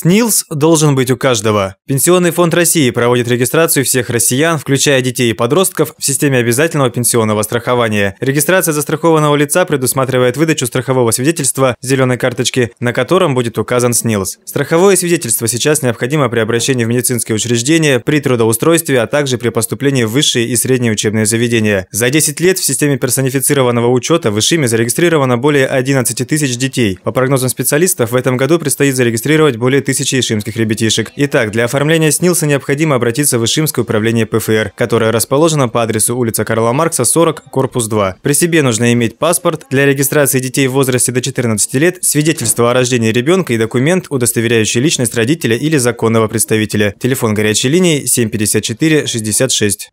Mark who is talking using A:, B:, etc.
A: СНИЛС должен быть у каждого. Пенсионный фонд России проводит регистрацию всех россиян, включая детей и подростков, в системе обязательного пенсионного страхования. Регистрация застрахованного лица предусматривает выдачу страхового свидетельства зеленой карточки, на котором будет указан СНИЛС. Страховое свидетельство сейчас необходимо при обращении в медицинские учреждения, при трудоустройстве, а также при поступлении в высшие и средние учебные заведения. За 10 лет в системе персонифицированного учета в Ишиме зарегистрировано более 11 тысяч детей. По прогнозам специалистов, в этом году предстоит зарегистрировать более тысячи ишимских ребятишек. Итак, для оформления СНИЛСа необходимо обратиться в Ишимское управление ПФР, которое расположено по адресу улица Карла Маркса, 40, корпус 2. При себе нужно иметь паспорт, для регистрации детей в возрасте до 14 лет, свидетельство о рождении ребенка и документ, удостоверяющий личность родителя или законного представителя. Телефон горячей линии 754 66.